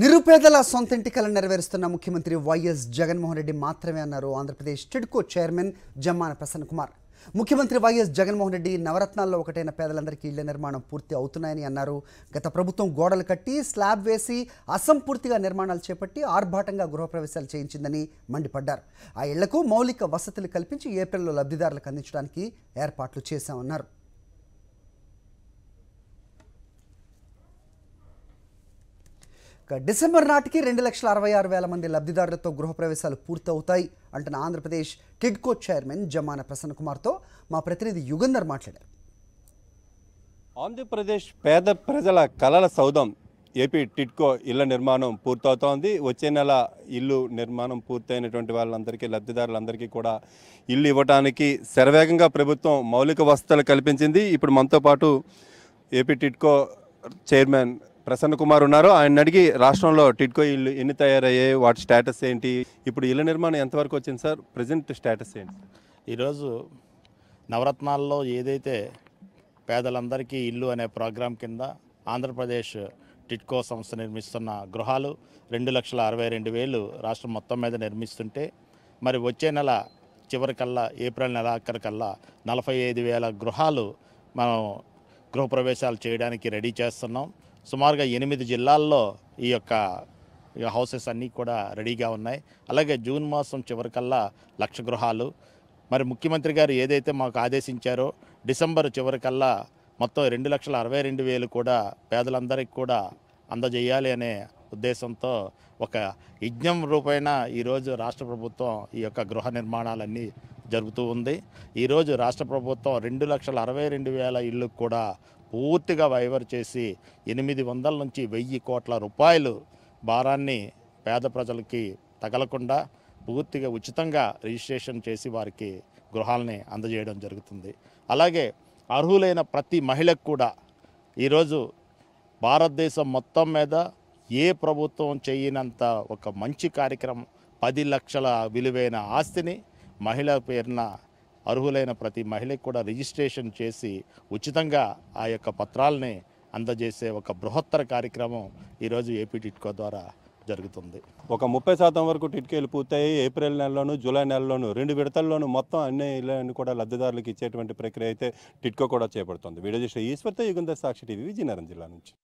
నిరుపేదల సొంత ఇంటికలను నెరవేరుస్తున్న ముఖ్యమంత్రి వైఎస్ జగన్మోహన్ రెడ్డి మాత్రమే అన్నారు ఆంధ్రప్రదేశ్ టిడ్కో చైర్మన్ జమ్మాన ప్రసన్న కుమార్ ముఖ్యమంత్రి వైఎస్ జగన్మోహన్ రెడ్డి నవరత్నాల్లో ఒకటైన పేదలందరికీ ఇళ్ల నిర్మాణం పూర్తి అవుతున్నాయని అన్నారు గత ప్రభుత్వం గోడలు కట్టి స్లాబ్ వేసి అసంపూర్తిగా నిర్మాణాలు చేపట్టి ఆర్భాటంగా గృహప్రవేశాలు చేయించిందని మండిపడ్డారు ఆ ఇళ్లకు మౌలిక వసతులు కల్పించి ఏప్రిల్లో లబ్ధిదారులకు అందించడానికి ఏర్పాట్లు చేశామన్నారు డిసెంబర్ నాటికి రెండు లక్షల అరవై ఆరు వేల మంది లబ్ధిదారులతో గృహప్రవేశాలు పూర్తవుతాయి అంటున్న ఆంధ్రప్రదేశ్ కిడ్కో చైర్మన్ జమాన ప్రసన్న కుమార్తో మా ప్రతినిధి యుగంధర్ మాట్లాడారు ఆంధ్రప్రదేశ్ పేద ప్రజల కలల సౌధం ఏపీ టిడ్కో ఇళ్ల నిర్మాణం పూర్తవుతోంది వచ్చే నెల ఇల్లు నిర్మాణం పూర్తయినటువంటి వాళ్ళందరికీ లబ్ధిదారులందరికీ కూడా ఇల్లు ఇవ్వడానికి శరవేగంగా ప్రభుత్వం మౌలిక వసతులు కల్పించింది ఇప్పుడు మనతో పాటు ఏపీ టిడ్కో చైర్మన్ ప్రసన్న కుమార్ ఉన్నారు ఆయన అడిగి రాష్ట్రంలో టిడ్కో ఇల్లు ఎన్ని తయారయ్యాయి వాటి స్టేటస్ ఏంటి ఇప్పుడు ఇళ్ళ నిర్మాణం ఎంతవరకు వచ్చింది సార్ ప్రజెంట్ స్టేటస్ ఏంటి ఈరోజు నవరత్నాల్లో ఏదైతే పేదలందరికీ ఇల్లు అనే ప్రోగ్రాం కింద ఆంధ్రప్రదేశ్ టిట్కో సంస్థ నిర్మిస్తున్న గృహాలు రెండు లక్షల అరవై రెండు వేలు రాష్ట్రం మొత్తం మీద నిర్మిస్తుంటే మరి వచ్చే నెల చివరికల్లా ఏప్రిల్ నెల అక్కడికల్లా నలభై ఐదు వేల గృహాలు మనం గృహప్రవేశాలు చేయడానికి రెడీ చేస్తున్నాం సుమారుగా ఎనిమిది జిల్లాల్లో ఈ యొక్క హౌసెస్ అన్నీ కూడా రెడీగా ఉన్నాయి అలాగే జూన్ మాసం చివరికల్లా లక్ష గృహాలు మరి ముఖ్యమంత్రి గారు ఏదైతే మాకు ఆదేశించారో డిసెంబర్ చివరికల్లా మొత్తం రెండు లక్షల అరవై రెండు వేలు కూడా పేదలందరికీ కూడా అందజేయాలి అనే ఉద్దేశంతో ఒక యజ్ఞం రూపేణ ఈరోజు రాష్ట్ర ప్రభుత్వం ఈ యొక్క గృహ నిర్మాణాలన్నీ జరుగుతూ ఉంది ఈరోజు రాష్ట్ర ప్రభుత్వం రెండు లక్షల అరవై రెండు వేల ఇళ్ళకు కూడా పూర్తిగా వైవర్ చేసి ఎనిమిది వందల నుంచి వెయ్యి కోట్ల రూపాయలు భారాన్ని పేద ప్రజలకి తగలకుండా పూర్తిగా ఉచితంగా రిజిస్ట్రేషన్ చేసి వారికి గృహాలని అందజేయడం జరుగుతుంది అలాగే అర్హులైన ప్రతి మహిళకు కూడా ఈరోజు భారతదేశం మొత్తం మీద ఏ ప్రభుత్వం చేయనంత ఒక మంచి కార్యక్రమం పది లక్షల విలువైన ఆస్తిని మహిళ పేరున అర్హులైన ప్రతి మహిళకి కూడా రిజిస్ట్రేషన్ చేసి ఉచితంగా ఆ యొక్క పత్రాలని అందజేసే ఒక బృహత్తర కార్యక్రమం ఈరోజు ఏపీ టిట్కో ద్వారా జరుగుతుంది ఒక ముప్పై శాతం వరకు టిట్కేలు పూర్తయి ఏప్రిల్ నెలలోను జూలై నెలలోను రెండు విడతల్లోనూ మొత్తం అన్ని ఇళ్ళని కూడా లబ్ధిదారులకు ఇచ్చేటువంటి ప్రక్రియ అయితే టిట్కో కూడా చేపడుతుంది వీడియో చేసిన ఈశ్వర్తో యుగంధ సాక్షి టీవీ విజయనగరం జిల్లా నుంచి